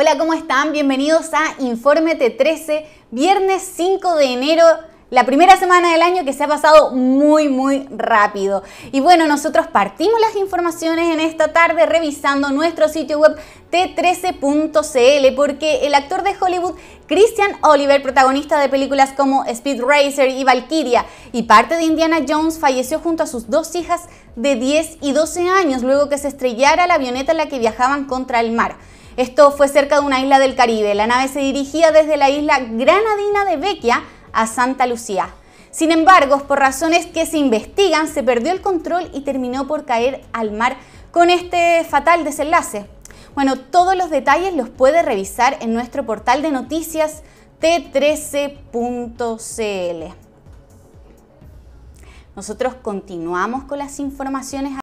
Hola, ¿cómo están? Bienvenidos a t 13, viernes 5 de enero. La primera semana del año que se ha pasado muy, muy rápido. Y bueno, nosotros partimos las informaciones en esta tarde revisando nuestro sitio web t13.cl porque el actor de Hollywood Christian Oliver, protagonista de películas como Speed Racer y Valkyria y parte de Indiana Jones, falleció junto a sus dos hijas de 10 y 12 años luego que se estrellara la avioneta en la que viajaban contra el mar. Esto fue cerca de una isla del Caribe. La nave se dirigía desde la isla granadina de Bequia a Santa Lucía. Sin embargo, por razones que se investigan, se perdió el control y terminó por caer al mar con este fatal desenlace. Bueno, todos los detalles los puede revisar en nuestro portal de noticias t13.cl. Nosotros continuamos con las informaciones.